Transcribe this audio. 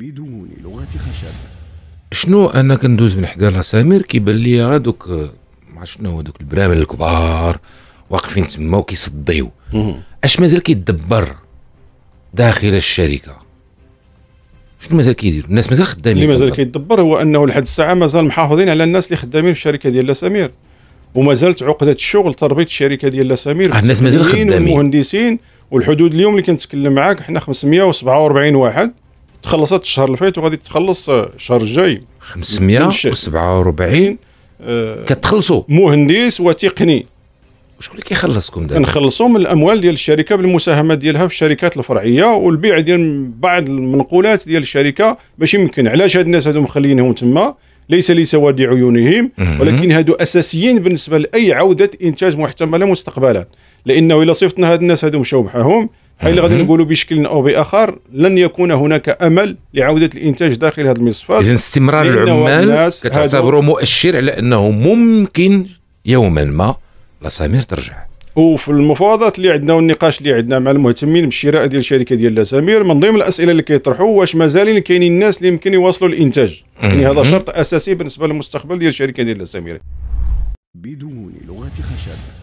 بدون لغة خشب شنو انا كندوز من حدا العسامير كيبان لي دوك مع شنو هادوك البرامل الكبار واقفين تما وكيصديو اش مازال كيدبر داخل الشركه شنو مازال كيدير الناس مازال خدامين اللي مازال كيدبر هو انه لحد الساعه مازال محافظين على الناس اللي خدامين في الشركه ديال سمير وما زالت عقده الشغل تربيط الشركه ديال سمير آه، الناس مازال خدامين المهندسين والحدود اليوم اللي كنتكلم معاك حنا 547 واحد تخلصت الشهر اللي فات وغادي تخلص آه، الشهر الجاي 547 آه كتخلصوا مهندس وتقني شكون اللي كيخلصكم دابا؟ كنخلصوا من الاموال ديال الشركه بالمساهمات ديالها في الشركات الفرعيه والبيع ديال بعض المنقولات ديال الشركه باش يمكن علاش هاد الناس هادو مخلينهم تما ليس لسواد عيونهم ولكن هادو اساسيين بالنسبه لاي عوده انتاج محتمله مستقبلا لانه الا صفتنا هاد الناس هادو مشاو بحالهم بحال اللي غادي نقولوا بشكل او باخر لن يكون هناك امل لعوده الانتاج داخل هذا المصفات اذا استمرار العمال كتعتبره مؤشر على انه ممكن يوما ما لسامير ترجع وفي المفاوضات اللي عندنا والنقاش اللي عندنا مع المهتمين بالشراء ديال الشركه ديال لاسامير من ضمن الاسئله اللي كيطرحوا واش مازالين كاينين الناس اللي يمكن يواصلوا الانتاج يعني هذا شرط اساسي بالنسبه للمستقبل ديال الشركه ديال لاسامير بدون لغه خشب